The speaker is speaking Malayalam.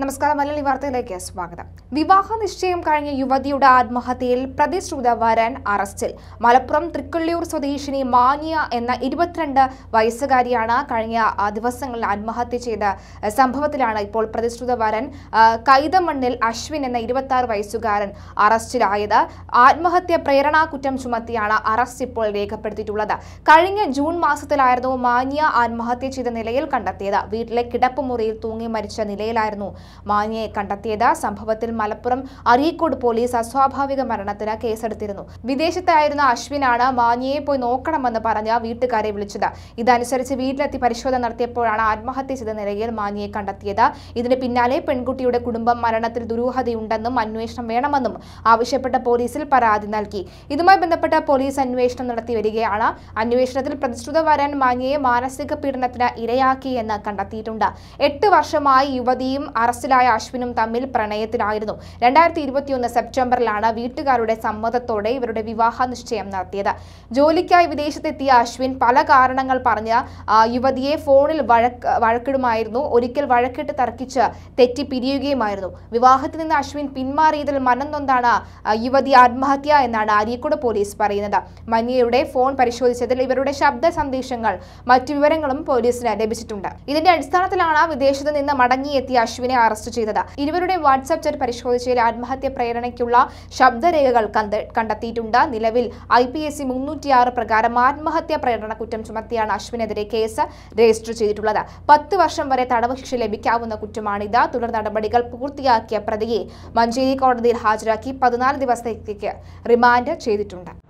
നമസ്കാരം മലയാളി വാർത്തയിലേക്ക് സ്വാഗതം വിവാഹ നിശ്ചയം കഴിഞ്ഞ യുവതിയുടെ ആത്മഹത്യയിൽ പ്രതിശ്രുത വരൻ അറസ്റ്റിൽ മലപ്പുറം തൃക്കൊള്ളിയൂർ സ്വദേശിനി മാനിയ എന്ന ഇരുപത്തിരണ്ട് വയസ്സുകാരിയാണ് കഴിഞ്ഞ ദിവസങ്ങളിൽ ആത്മഹത്യ ചെയ്ത സംഭവത്തിലാണ് ഇപ്പോൾ പ്രതിശ്രുത വരൻ കൈതമണ്ണിൽ അശ്വിൻ എന്ന ഇരുപത്തി വയസ്സുകാരൻ അറസ്റ്റിലായത് ആത്മഹത്യ പ്രേരണാ കുറ്റം ചുമത്തിയാണ് അറസ്റ്റ് ഇപ്പോൾ രേഖപ്പെടുത്തിയിട്ടുള്ളത് കഴിഞ്ഞ ജൂൺ മാസത്തിലായിരുന്നു മാനിയ ആത്മഹത്യ ചെയ്ത നിലയിൽ കണ്ടെത്തിയത് വീട്ടിലെ കിടപ്പുമുറിയിൽ തൂങ്ങി മരിച്ച നിലയിലായിരുന്നു മാനിയെ കണ്ടെത്തിയത് സംഭവത്തിൽ മലപ്പുറം അരീക്കോട് പോലീസ് അസ്വാഭാവിക മരണത്തിന് കേസെടുത്തിരുന്നു വിദേശത്തായിരുന്ന അശ്വിനാണ് മാനിയെ പോയി നോക്കണമെന്ന് പറഞ്ഞ് വീട്ടുകാരെ വിളിച്ചത് ഇതനുസരിച്ച് വീട്ടിലെത്തി പരിശോധന നടത്തിയപ്പോഴാണ് ആത്മഹത്യ ചെയ്ത നിലയിൽ മാനിയെ കണ്ടെത്തിയത് ഇതിന് പിന്നാലെ പെൺകുട്ടിയുടെ കുടുംബം മരണത്തിൽ ദുരൂഹതയുണ്ടെന്നും അന്വേഷണം വേണമെന്നും ആവശ്യപ്പെട്ട പോലീസിൽ പരാതി നൽകി ഇതുമായി ബന്ധപ്പെട്ട പോലീസ് അന്വേഷണം നടത്തി വരികയാണ് അന്വേഷണത്തിൽ പ്രതിശ്രുത വരൻ മാനിയെ മാനസിക പീഡനത്തിന് ഇരയാക്കിയെന്ന് കണ്ടെത്തിയിട്ടുണ്ട് എട്ട് വർഷമായി യുവതിയും അറസ്റ്റ് അറസ്റ്റിലായ അശ്വിനും തമ്മിൽ പ്രണയത്തിലായിരുന്നു രണ്ടായിരത്തി ഇരുപത്തിയൊന്ന് സെപ്റ്റംബറിലാണ് വീട്ടുകാരുടെ സമ്മതത്തോടെ ഇവരുടെ വിവാഹ നിശ്ചയം നടത്തിയത് ജോലിക്കായി വിദേശത്തെത്തിയ അശ്വിൻ പല കാരണങ്ങൾ പറഞ്ഞ് യുവതിയെ ഫോണിൽ വഴക്ക് വഴക്കിടുമായിരുന്നു ഒരിക്കൽ വഴക്കിട്ട് തർക്കിച്ച് തെറ്റി പിരിയുകയുമായിരുന്നു വിവാഹത്തിൽ നിന്ന് അശ്വിൻ പിന്മാറിയതിൽ മനം യുവതി ആത്മഹത്യ എന്നാണ് അരീക്കോട് പോലീസ് പറയുന്നത് മനിയയുടെ ഫോൺ പരിശോധിച്ചതിൽ ഇവരുടെ ശബ്ദ സന്ദേശങ്ങൾ മറ്റു വിവരങ്ങളും പോലീസിന് ലഭിച്ചിട്ടുണ്ട് ഇതിന്റെ അടിസ്ഥാനത്തിലാണ് വിദേശത്ത് നിന്ന് മടങ്ങിയെത്തിയ അശ്വിനെ അറസ്റ്റ് ചെയ്തത് ഇരുവരുടെ വാട്സ്ആപ്പ് ചാറ്റ് പരിശോധിച്ചതിൽ ആത്മഹത്യ പ്രേരണയ്ക്കുള്ള ശബ്ദരേഖകൾ കണ്ടെത്തിയിട്ടുണ്ട് നിലവിൽ ഐ പി എസ് സി മുന്നൂറ്റിയാറ് പ്രകാരം ആത്മഹത്യ പ്രേരണ കുറ്റം ചുമത്തിയാണ് അശ്വിനെതിരെ കേസ് രജിസ്റ്റർ ചെയ്തിട്ടുള്ളത് പത്ത് വർഷം വരെ തടവ് ശിക്ഷ ലഭിക്കാവുന്ന കുറ്റമാണിത് തുടർ നടപടികൾ പൂർത്തിയാക്കിയ പ്രതിയെ മഞ്ചേരി കോടതിയിൽ ഹാജരാക്കി പതിനാല് ദിവസത്തേക്ക് റിമാൻഡ് ചെയ്തിട്ടുണ്ട്